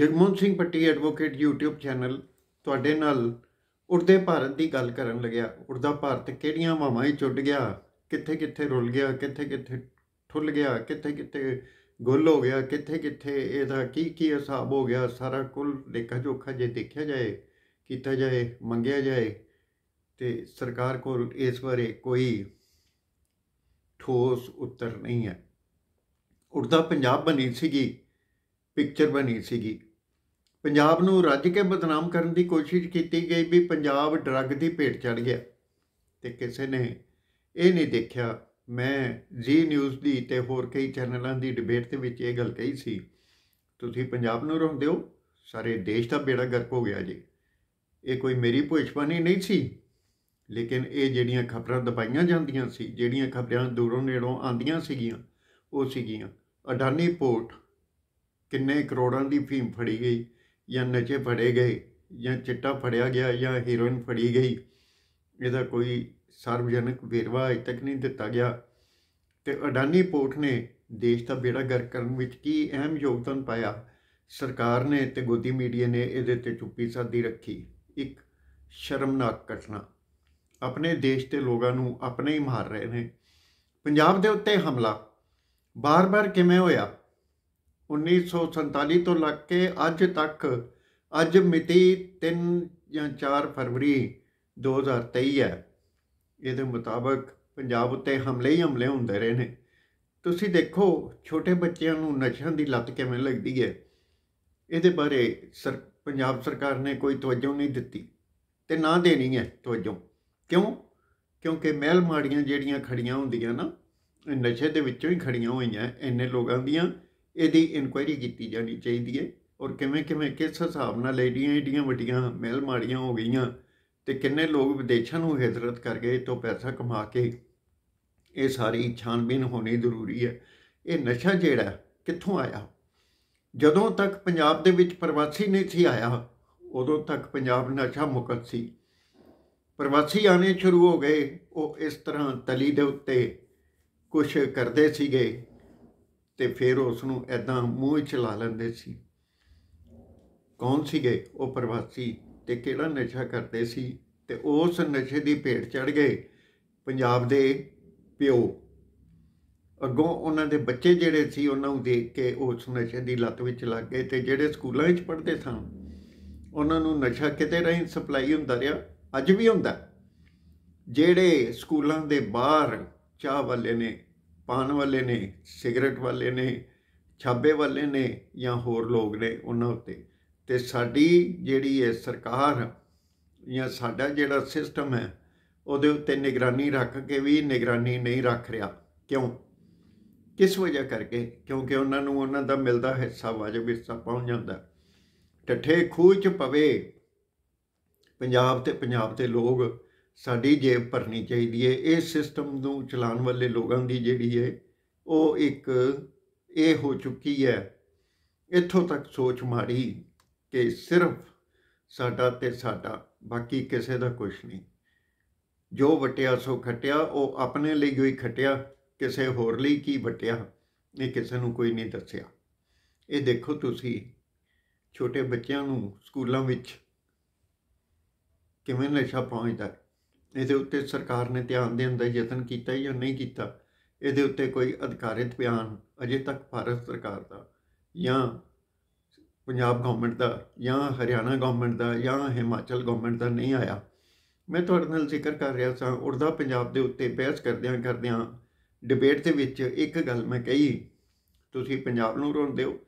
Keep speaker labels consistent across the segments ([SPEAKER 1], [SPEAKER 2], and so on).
[SPEAKER 1] Jagmohan Singh Patti advocate YouTube channel ਤੁਹਾਡੇ ਨਾਲ ਉੜਦੇ ਭਾਰਤ ਦੀ ਗੱਲ ਕਰਨ ਲੱਗਿਆ ਉੜਦਾ ਭਾਰਤ ਕਿਹੜੀਆਂ ਵਾਵਾਂ ਹੀ ਛੁੱਟ ਗਿਆ ਕਿੱਥੇ ਕਿੱਥੇ ਰੁੱਲ ਗਿਆ ਕਿੱਥੇ ਕਿੱਥੇ ਠੁੱਲ ਗਿਆ ਕਿੱਥੇ ਕਿੱਥੇ ਗੁੱਲ ਹੋ ਗਿਆ ਕਿੱਥੇ ਕਿੱਥੇ ਇਹਦਾ ਕੀ ਕੀ ਹਿਸਾਬ ਹੋ ਗਿਆ ਸਾਰਾ ਕੁੱਲ ਦੇਖਾ ਜੋਖਾ ਜੇ ਦੇਖਿਆ ਜਾਏ ਕੀਤਾ ਜਾਏ ਮੰਗਿਆ ਜਾਏ ਤੇ ਸਰਕਾਰ ਕੋਲ ਇਸ ਬਾਰੇ ਕੋਈ ਠੋਸ ਉੱਤਰ ਨਹੀਂ ਹੈ ਉੜਦਾ ਪੰਜਾਬ ਬਣੀ ਸੀਗੀ ਪਿਕਚਰ ਬਣੀ ਸੀਗੀ ਪੰਜਾਬ ਨੂੰ ਰੱਜ ਕੇ ਬਦਨਾਮ ਕਰਨ ਦੀ ਕੋਸ਼ਿਸ਼ ਕੀਤੀ ਗਈ ਵੀ ਪੰਜਾਬ ਡਰੱਗ ਦੀ ਭੇਟ ਚੜ ਗਿਆ ਤੇ ਕਿਸੇ ਨੇ ਇਹ ਨਹੀਂ ਦੇਖਿਆ ਮੈਂ ਜੀ ਨਿਊਜ਼ ਦੀ ਤੇ ਹੋਰ ਕਈ ਚੈਨਲਾਂ ਦੀ ਡਿਬੇਟ ਦੇ ਵਿੱਚ ਇਹ ਗੱਲ ਕਹੀ ਸੀ ਤੁਸੀਂ ਪੰਜਾਬ ਨੂੰ ਰੋਂਦੇ ਹੋ ਸਾਰੇ ਦੇਸ਼ ਦਾ ਬੇੜਾ ਗਰਕ ਹੋ ਗਿਆ ਜੀ ਇਹ ਕੋਈ ਮੇਰੀ ਭੁਇਸ਼ਬਾਨੀ ਨਹੀਂ ਸੀ ਲੇਕਿਨ ਇਹ ਜਿਹੜੀਆਂ ਖਬਰਾਂ ਦਬਾਈਆਂ ਜਾਂਦੀਆਂ ਸੀ ਜਿਹੜੀਆਂ ਖਬਰਾਂ ਦੂਰੋਂ ਨੇੜੋਂ ਆਂਦੀਆਂ ਸੀਗੀਆਂ ਉਹ ਸੀਗੀਆਂ ਅਡਾਨੀ ਪੋਰਟ ਕਿੰਨੇ ਕਰੋੜਾਂ ਦੀ ਫੀਮ ਫੜੀ ਗਈ ਜਾਂ ਨਚੇ ਫੜੇ ਗਏ ਜਾਂ ਚਿੱਟਾ ਫੜਿਆ ਗਿਆ ਜਾਂ ਹੀਰੋਇਨ ਫੜੀ ਗਈ ਇਹਦਾ ਕੋਈ ਸਰਵਜਨਕ ਵੇਰਵਾ ਅਜੇ ਤੱਕ ਨਹੀਂ ਦਿੱਤਾ ਗਿਆ ਤੇ ਅਡਾਨੀ ਪੋਰਟ ਨੇ ਦੇਸ਼ ਦਾ ਬੇੜਾ ਗਰਕ ਕਰਨ ਵਿੱਚ ਕੀ ਅਹਿਮ ਯੋਗਦਾਨ ਪਾਇਆ ਸਰਕਾਰ ਨੇ ਤੇ ਗੋਦੀ ਮੀਡੀਆ ਨੇ ਇਹਦੇ ਤੇ ਚੁੱਪੀ ਸਾਦੀ ਰੱਖੀ ਇੱਕ ਸ਼ਰਮਨਾਕ ਘਟਨਾ ਆਪਣੇ ਦੇਸ਼ ਦੇ ਲੋਕਾਂ ਨੂੰ ਆਪਣੇ ਹੀ ਮਾਰ ਰਹੇ ਨੇ ਪੰਜਾਬ ਦੇ ਉੱਤੇ ਹਮਲਾ ਬਾਰ-ਬਾਰ ਕਿਵੇਂ ਹੋਇਆ 1947 ਤੋਂ ਲੱਗ ਕੇ ਅੱਜ ਤੱਕ ਅੱਜ ਮਿਤੀ 3 ਜਾਂ 4 ਫਰਵਰੀ 2023 ਹੈ ਇਹਦੇ ਮੁਤਾਬਕ ਪੰਜਾਬ ਉੱਤੇ ਹਮਲੇ ਹੀ ਹਮਲੇ ਹੁੰਦੇ ਰਹੇ ਨੇ ਤੁਸੀਂ ਦੇਖੋ ਛੋਟੇ ਬੱਚਿਆਂ ਨੂੰ ਨਸ਼ਿਆਂ ਦੀ ਲੱਤ ਕਿਵੇਂ ਲੱਗਦੀ ਹੈ ਇਹਦੇ ਬਾਰੇ ਸਰ ਪੰਜਾਬ ਸਰਕਾਰ ਨੇ ਕੋਈ ਤਵੱਜੋ ਨਹੀਂ ਦਿੱਤੀ ਤੇ ਨਾ ਦੇਣੀ ਹੈ ਤਵੱਜੋ ਕਿਉਂ ਕਿਉਂਕਿ ਮਹਿਲ ਮਾੜੀਆਂ ਜਿਹੜੀਆਂ ਖੜੀਆਂ ਹੁੰਦੀਆਂ ਨਾ ਨਸ਼ੇ ਦੇ ਵਿੱਚੋਂ ਹੀ ਖੜੀਆਂ ਹੋਈਆਂ ਐਨੇ ਲੋਕਾਂ ਦੀਆਂ ਇਹਦੀ ਇਨਕੁਆਇਰੀ ਕੀਤੀ ਜਾਣੀ ਚਾਹੀਦੀ ਹੈ ਔਰ ਕਿਵੇਂ ਕਿਵੇਂ ਕਿਸ ਹਿਸਾਬ ਨਾਲ ਲੈਡੀਆਂ ਇਡੀਆਂ ਵੱਡੀਆਂ ਮਹਿਲ ਮਾੜੀਆਂ ਹੋ ਗਈਆਂ ਤੇ ਕਿੰਨੇ ਲੋਕ ਵਿਦੇਸ਼ਾਂ ਨੂੰ ਹਿਜਰਤ ਕਰ ਗਏ ਤੋਂ ਪੈਸਾ ਕਮਾ ਕੇ ਇਹ ਸਾਰੀ ਛਾਨਬੀਨ ਹੋਣੀ ਜ਼ਰੂਰੀ ਹੈ ਇਹ ਨਸ਼ਾ ਜਿਹੜਾ ਕਿੱਥੋਂ ਆਇਆ ਜਦੋਂ ਤੱਕ ਪੰਜਾਬ ਦੇ ਵਿੱਚ ਪ੍ਰਵਾਸੀ ਨਹੀਂ ਸੀ ਆਇਆ ਉਦੋਂ ਤੱਕ ਪੰਜਾਬ ਨਸ਼ਾ ਮੁਕਤ ਸੀ ਪ੍ਰਵਾਸੀ ਆਨੇ ਸ਼ੁਰੂ ਹੋ ਗਏ ਉਹ ਇਸ ਤਰ੍ਹਾਂ ਤਲੀ ਦੇ ਉੱਤੇ ਕੁਝ ਕਰਦੇ ਸੀਗੇ ਤੇ ਫਿਰ ਉਸ ਨੂੰ ਐਦਾਂ ਮੂੰਹ ਵਿੱਚ ਲਾ ਲੈਂਦੇ ਸੀ ਕੌਣ ਸੀਗੇ ਉਹ ਪ੍ਰਵਾਸੀ ਤੇ ਕਿਹੜਾ ਨਸ਼ਾ ਕਰਦੇ ਸੀ ਤੇ ਉਸ ਨਸ਼ੇ ਦੀ ਭੇਟ ਚੜ ਗਏ ਪੰਜਾਬ ਦੇ ਪਿਓ ਅੱਗੋਂ ਉਹਨਾਂ ਦੇ ਬੱਚੇ ਜਿਹੜੇ ਸੀ ਉਹਨਾਂ ਨੂੰ ਦੇਖ ਕੇ ਉਸ ਨਸ਼ੇ ਦੀ ਲਤ ਵਿੱਚ ਲੱਗ ਗਏ ਤੇ ਜਿਹੜੇ ਸਕੂਲਾਂ ਵਿੱਚ ਪੜ੍ਹਦੇ ਸਨ ਉਹਨਾਂ ਨੂੰ ਨਸ਼ਾ ਕਿਤੇ ਰਹੀ ਸਪਲਾਈ ਹੁੰਦਾ ਰਿਹਾ ਅੱਜ ਵੀ ਹੁੰਦਾ ਜਿਹੜੇ ਸਕੂਲਾਂ ਦੇ ਬਾਹਰ ਚਾਹ ਵਾਲੇ ਨੇ ਪਾਨ ਵਾਲੇ ਨੇ ਸਿਗਰਟ ਵਾਲੇ ਨੇ ਛਾਬੇ ਵਾਲੇ ਨੇ ਜਾਂ ਹੋਰ ਲੋਕ ਨੇ ਉਹਨਾਂ ਉੱਤੇ ਤੇ ਸਾਡੀ ਜਿਹੜੀ ਹੈ ਸਰਕਾਰ ਜਾਂ ਸਾਡਾ ਜਿਹੜਾ ਸਿਸਟਮ ਹੈ ਉਹਦੇ ਉੱਤੇ ਨਿਗਰਾਨੀ ਰੱਖ ਕੇ ਵੀ ਨਿਗਰਾਨੀ ਨਹੀਂ ਰੱਖ ਰਿਹਾ ਕਿਉਂ ਕਿਸ ਵਜ੍ਹਾ ਕਰਕੇ ਕਿਉਂਕਿ ਉਹਨਾਂ ਨੂੰ ਉਹਨਾਂ ਦਾ ਮਿਲਦਾ ਹਿੱਸਾ ਵਾਜਬ ਹਿੱਸਾ ਪਹੁੰਚ ਜਾਂਦਾ ਠੱਠੇ ਖੂਹ ਚ ਪਵੇ ਪੰਜਾਬ ਤੇ ਪੰਜਾਬ ਦੇ ਲੋਕ ਸਾਡੀ ਜੇਬ ਭਰਨੀ ਚਾਹੀਦੀ ਹੈ ਇਹ ਸਿਸਟਮ ਨੂੰ ਚਲਾਉਣ ਵਾਲੇ ਲੋਕਾਂ ਦੀ ਜਿਹੜੀ ਹੈ ਉਹ ਇੱਕ ਇਹ ਹੋ ਚੁੱਕੀ ਹੈ ਇੱਥੋਂ ਤੱਕ ਸੋਚ ਮਾਰੀ ਕਿ ਸਿਰਫ ਸਾਡਾ ਤੇ ਸਾਡਾ ਬਾਕੀ ਕਿਸੇ ਦਾ ਕੁਝ ਨਹੀਂ ਜੋ ਵਟਿਆ ਸੋ ਖਟਿਆ ਉਹ ਆਪਣੇ ਲਈ ਹੀ ਖਟਿਆ ਕਿਸੇ ਹੋਰ ਲਈ ਕੀ ਵਟਿਆ ਇਹ ਕਿਸੇ ਨੂੰ ਕੋਈ ਨਹੀਂ ਦੱਸਿਆ ਇਹ ਦੇਖੋ ਤੁਸੀਂ ਛੋਟੇ ਬੱਚਿਆਂ ਨੂੰ ਸਕੂਲਾਂ ਵਿੱਚ ਕਿਵੇਂ ਨਸ਼ਾ ਪਹੁੰਚਦਾ ਇਹਦੇ ਉੱਤੇ ਸਰਕਾਰ ਨੇ ਧਿਆਨ ਦੇਣ ਦਾ ਯਤਨ ਕੀਤਾ ਜਾਂ ਨਹੀਂ ਕੀਤਾ ਇਹਦੇ ਉੱਤੇ ਕੋਈ ਅਧਿਕਾਰਿਤ ਬਿਆਨ ਅਜੇ ਤੱਕ ਭਾਰਤ ਸਰਕਾਰ ਦਾ ਜਾਂ ਪੰਜਾਬ ਗਵਰਨਮੈਂਟ ਦਾ ਜਾਂ ਹਰਿਆਣਾ ਗਵਰਨਮੈਂਟ ਦਾ ਜਾਂ ਹਿਮਾਚਲ ਗਵਰਨਮੈਂਟ ਦਾ ਨਹੀਂ ਆਇਆ ਮੈਂ ਤੁਹਾਡੇ ਨਾਲ ਜ਼ਿਕਰ ਕਰ ਰਿਹਾ ਸਾਂ ਉਰਦਾ ਪੰਜਾਬ ਦੇ ਉੱਤੇ ਬਹਿਸ ਕਰਦਿਆਂ ਕਰਦਿਆਂ ਡਿਬੇਟ ਦੇ ਵਿੱਚ ਇੱਕ ਗੱਲ ਮੈਂ ਕਹੀ ਤੁਸੀਂ ਪੰਜਾਬ ਨੂੰ ਰੋਂਦੇ ਹੋ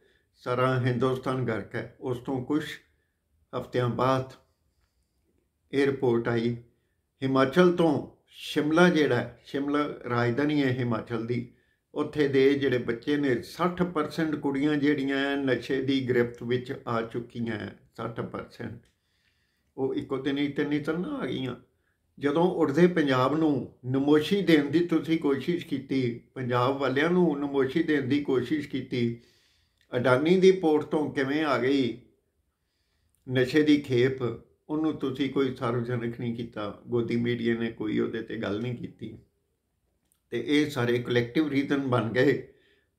[SPEAKER 1] ਸਾਰਾ ਹਿੰਦੁਸਤਾਨ ਗਰਕ ਹੈ ਉਸ ਤੋਂ ਕੁਝ ਹਫ਼ਤਿਆਂ ਬਾਅਦ 에ਰਪੋਰਟ ਆਈ ਹਿਮਾਚਲ ਤੋਂ ਸ਼ਿਮਲਾ ਜਿਹੜਾ ਸ਼ਿਮਲਾ ਰਾਜਧਾਨੀ ਹੈ ਹਿਮਾਚਲ ਦੀ ਉੱਥੇ ਦੇ ਜਿਹੜੇ ਬੱਚੇ ਨੇ 60% ਕੁੜੀਆਂ ਜਿਹੜੀਆਂ ਨਸ਼ੇ ਦੀ ਗ੍ਰਿਫਤ ਵਿੱਚ ਆ ਚੁੱਕੀਆਂ 60% ਉਹ ਇੱਕੋ ਦਿਨ ਹੀ ਤਿੰਨ ਨਹੀਂ ਤਾਂ ਆ ਗਈਆਂ ਜਦੋਂ ਉੜਦੇ ਪੰਜਾਬ ਨੂੰ ਨਮੋਸ਼ੀ ਦੇਣ ਦੀ ਤੁਸੀਂ ਕੋਸ਼ਿਸ਼ ਕੀਤੀ ਪੰਜਾਬ ਵਾਲਿਆਂ ਨੂੰ ਨਮੋਸ਼ੀ ਦੇਣ ਦੀ ਕੋਸ਼ਿਸ਼ ਕੀਤੀ ਅਡਾਨੀ ਦੀ ਪੋਰਟ ਤੋਂ ਕਿਵੇਂ ਆ ਗਈ ਨਸ਼ੇ ਦੀ ਖੇਪ ਉਹਨੂੰ ਤੁਸੀਂ ਕੋਈ ਸਰਵਜਨਕ ਨਹੀਂ ਕੀਤਾ ਗੋਦੀ ਮੀਡੀਆ ਨੇ ਕੋਈ ਉਹਦੇ ਤੇ ਗੱਲ ਨਹੀਂ ਕੀਤੀ ਤੇ ਇਹ ਸਾਰੇ ਕਲੈਕਟਿਵ ਰੀਜ਼ਨ ਬਣ ਗਏ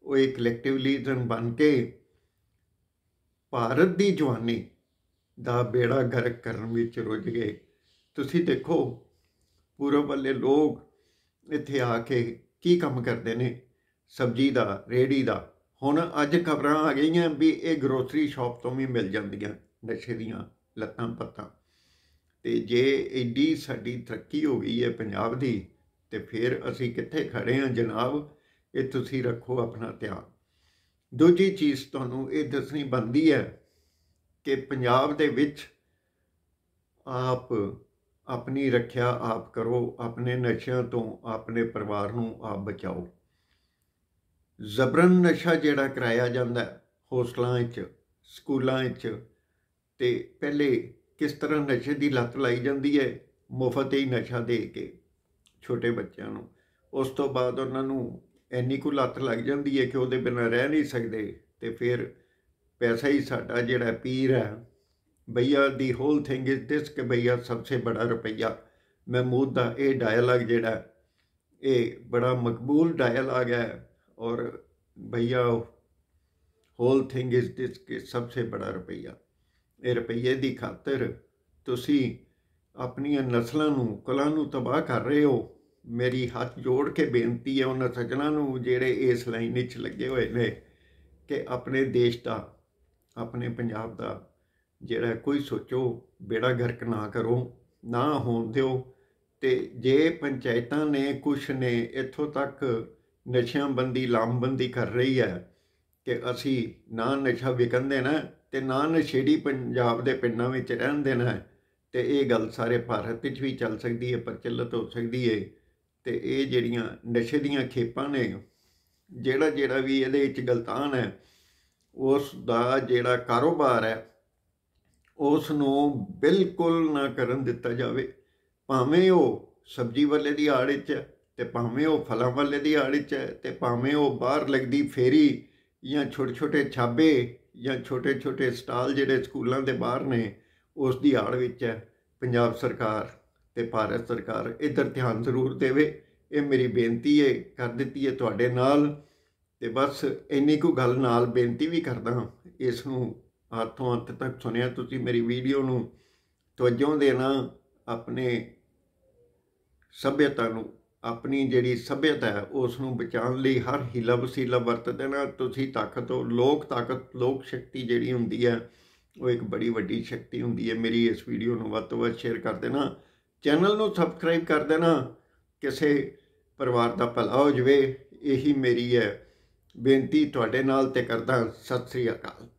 [SPEAKER 1] ਉਹ ਇੱਕ ਕਲੈਕਟਿਵ ਰੀਜ਼ਨ ਬਣ ਕੇ ਭਾਰਤ ਦੀ ਜਵਾਨੀ ਦਾ ਬੇੜਾ ਗਰਕ ਕਰਨ ਵਿੱਚ ਰੁੱਝ ਗਏ ਤੁਸੀਂ ਦੇਖੋ ਪੂਰਬ ਵੱਲੇ ਲੋਕ ਇੱਥੇ ਆ ਕੇ ਕੀ ਕੰਮ ਕਰਦੇ ਨੇ ਸਬਜ਼ੀ ਦਾ ਰੇੜੀ ਦਾ ਹੁਣ ਅੱਜ ਖਬਰਾਂ ਆ ਗਈਆਂ ਵੀ ਇਹ ਗਰੋਸਰੀ ਸ਼ਾਪ ਤੋਂ ਵੀ ਮਿਲ ਜਾਂਦੀਆਂ ਨਸ਼ੇ ਦੀਆਂ ਲੱਤਾਂ ਪੱਤਾਂ ਤੇ ਜੇ ਇੰਡੀ ਸਾਡੀ ਤਰੱਕੀ ਹੋ ਗਈ ਹੈ ਪੰਜਾਬ ਦੀ ਤੇ ਫਿਰ ਅਸੀਂ ਕਿੱਥੇ ਖੜੇ ਹਾਂ ਜਨਾਬ ਇਹ ਤੁਸੀਂ ਰੱਖੋ ਆਪਣਾ ਧਿਆਨ ਦੂਜੀ ਚੀਜ਼ ਤੁਹਾਨੂੰ ਇਹ ਦੱਸਣੀ ਬੰਦੀ ਹੈ ਕਿ ਪੰਜਾਬ ਦੇ ਵਿੱਚ ਆਪ ਆਪਣੀ ਰੱਖਿਆ ਆਪ ਕਰੋ ਆਪਣੇ ਨਸ਼ਿਆਂ ਤੋਂ ਆਪਣੇ ਪਰਿਵਾਰ ਨੂੰ ਆਪ ਬਚਾਓ ਜ਼ਬਰਨ ਨਸ਼ਾ ਜਿਹੜਾ ਕਰਾਇਆ ਜਾਂਦਾ ਹੋਸਟਲਾਂ 'ਚ ਸਕੂਲਾਂ 'ਚ ਤੇ ਪਹਿਲੇ ਕਿਸ ਤਰ੍ਹਾਂ ਨਸ਼ੇ ਦੀ ਲੱਤ ਲਾਈ ਜਾਂਦੀ ਹੈ ਮੁਫਤ ਹੀ ਨਸ਼ਾ ਦੇ ਕੇ ਛੋਟੇ ਬੱਚਿਆਂ ਨੂੰ ਉਸ ਤੋਂ ਬਾਅਦ ਉਹਨਾਂ ਨੂੰ ਇੰਨੀ ਕੁ ਲੱਤ ਲੱਗ ਜਾਂਦੀ ਹੈ ਕਿ ਉਹਦੇ ਬਿਨਾਂ ਰਹਿ ਨਹੀਂ ਸਕਦੇ ਤੇ ਫਿਰ ਪੈਸਾ ਹੀ ਸਾਡਾ ਜਿਹੜਾ ਪੀਰ ਹੈ ਭਈਆ the whole thing is this ਕਿ ਭਈਆ ਸਭ ਤੋਂ ਵੱਡਾ ਰੁਪਈਆ ਮਹਿਮੂਦ ਦਾ ਇਹ ਡਾਇਲੌਗ ਜਿਹੜਾ ਇਹ ਬੜਾ ਮਕਬੂਲ ਡਾਇਲੌਗ ਹੈ ਔਰ ਭਈਆ ਹੋਲ ਥਿੰਗ ਇਜ਼ ਥਿਸ ਕਿ ਸਭ ਤੋਂ ਵੱਡਾ ਰੁਪਈਆ ਇਹ ਰੁਪਈਏ ਦੀ ਖਾਤਰ ਤੁਸੀਂ ਆਪਣੀਆਂ ਨਸਲਾਂ ਨੂੰ ਕਲਾਂ ਨੂੰ ਤਬਾਹ ਕਰ ਰਹੇ ਹੋ ਮੇਰੀ ਹੱਥ ਜੋੜ ਕੇ ਬੇਨਤੀ ਹੈ ਉਹਨਾਂ ਸੱਜਣਾ ਨੂੰ ਜਿਹੜੇ ਇਸ ਲਾਈਨ ਵਿੱਚ ਲੱਗੇ ਹੋਏ ਨੇ ਕਿ ਆਪਣੇ ਦੇਸ਼ ਦਾ ਆਪਣੇ ਪੰਜਾਬ ਦਾ ਜਿਹੜਾ ਕੋਈ ਸੋਚੋ ਬੇੜਾ ਗਰਕ ਨਾ ਕਰੋ ਨਾ ਹੋਣ ਦਿਓ ਤੇ ਜੇ ਪੰਚਾਇਤਾਂ ਨੇ ਕੁਛ ਨੇ ਇੱਥੋਂ ਤੱਕ ਨਸ਼ਿਆਂ ਬੰਦੀ ਲਾਮਬੰਦੀ ਕਰ ਰਹੀ ਹੈ ਕਿ ਅਸੀਂ ਨਾ ਨਸ਼ਾ ਵਿਕਣ ਦੇਣਾ ਤੇ ਨਾ ਨਸ਼ੇੜੀ ਪੰਜਾਬ ਦੇ ਪਿੰਡਾਂ ਵਿੱਚ ਰਹਿਣ ਦੇਣਾ ਹੈ ਤੇ ਇਹ ਗੱਲ ਸਾਰੇ ਭਾਰਤ ਵਿੱਚ ਵੀ ਚੱਲ ਸਕਦੀ ਹੈ ਪ੍ਰਚਲਿਤ ਹੋ ਸਕਦੀ ਹੈ ਤੇ ਇਹ ਜਿਹੜੀਆਂ ਨਸ਼ੇ ਦੀਆਂ ਖੇਪਾਂ ਨੇ ਜਿਹੜਾ ਜਿਹੜਾ ਵੀ ਇਹਦੇ ਵਿੱਚ ਗਲਤਾਨ ਹੈ ਉਸ ਦਾ ਜਿਹੜਾ ਕਾਰੋਬਾਰ ਹੈ ਉਸ ਨੂੰ ਬਿਲਕੁਲ ਨਾ ਕਰਨ ਦਿੱਤਾ ਜਾਵੇ ਭਾਵੇਂ ਉਹ ਸਬਜ਼ੀ ਵਾਲੇ ਦੀ ਆੜ ਵਿੱਚ ਤੇ ਭਾਵੇਂ ਉਹ ਫਲਾਂ ਵਾਲੇ ਦੀ ਆੜ ਵਿੱਚ ਤੇ ਭਾਵੇਂ ਉਹ ਬਾਹਰ ਲੱਗਦੀ ਫੇਰੀ ਜਾਂ ਛੋਟੇ ਛੋਟੇ ਛਾਬੇ ਜਾਂ ਛੋਟੇ ਛੋਟੇ ਸਟਾਲ ਜਿਹੜੇ ਸਕੂਲਾਂ ਦੇ ਬਾਹਰ ਨੇ ਉਸ ਦੀ ਆੜ ਵਿੱਚ ਹੈ ਪੰਜਾਬ ਸਰਕਾਰ ਤੇ ਭਾਰਤ ਸਰਕਾਰ ਇਧਰ ਧਿਆਨ ਜ਼ਰੂਰ ਦੇਵੇ ਇਹ ਮੇਰੀ ਬੇਨਤੀ ਹੈ ਕਰ ਦਿੱਤੀ ਹੈ ਤੁਹਾਡੇ ਨਾਲ ਤੇ ਬਸ ਇੰਨੀ ਕੋ ਗੱਲ ਨਾਲ ਬੇਨਤੀ ਵੀ ਕਰਦਾ ਇਸ ਨੂੰ ਹੱਥੋਂ ਹੱਥ ਤੱਕ ਸੁਣਿਆ ਤੁਸੀਂ ਮੇਰੀ ਵੀਡੀਓ ਨੂੰ ਤਵੱਜੋ ਦੇਣਾ ਆਪਣੇ ਸਭਿਅਤਾ ਨੂੰ ਆਪਣੀ ਜਿਹੜੀ ਸਭਿਅਤਾ ਹੈ ਉਸ ਨੂੰ ਬਚਾਉਣ ਲਈ ਹਰ ਹਿਲਾ ਵਸੀਲਾ ਵਰਤਦੇ ਨਾ ਤੁਸੀਂ ਤਾਕਤ ਹੋ ਲੋਕ ਤਾਕਤ ਲੋਕ ਸ਼ਕਤੀ ਜਿਹੜੀ ਹੁੰਦੀ ਹੈ ਉਹ ਇੱਕ ਬੜੀ ਵੱਡੀ ਸ਼ਕਤੀ ਹੁੰਦੀ ਹੈ ਮੇਰੀ ਇਸ ਵੀਡੀਓ ਨੂੰ ਵੱਧ ਤੋਂ ਵੱਧ ਸ਼ੇਅਰ ਕਰ ਦੇਣਾ ਚੈਨਲ ਨੂੰ ਸਬਸਕ੍ਰਾਈਬ ਕਰ ਦੇਣਾ ਕਿਸੇ ਪਰਿਵਾਰ ਦਾ ਭਲਾ ਹੋ ਜਵੇ ਇਹੀ ਮੇਰੀ ਹੈ ਬੇਨਤੀ ਤੁਹਾਡੇ ਨਾਲ ਤੇ ਕਰਦਾ ਸਤਿ ਸ੍ਰੀ ਅਕਾਲ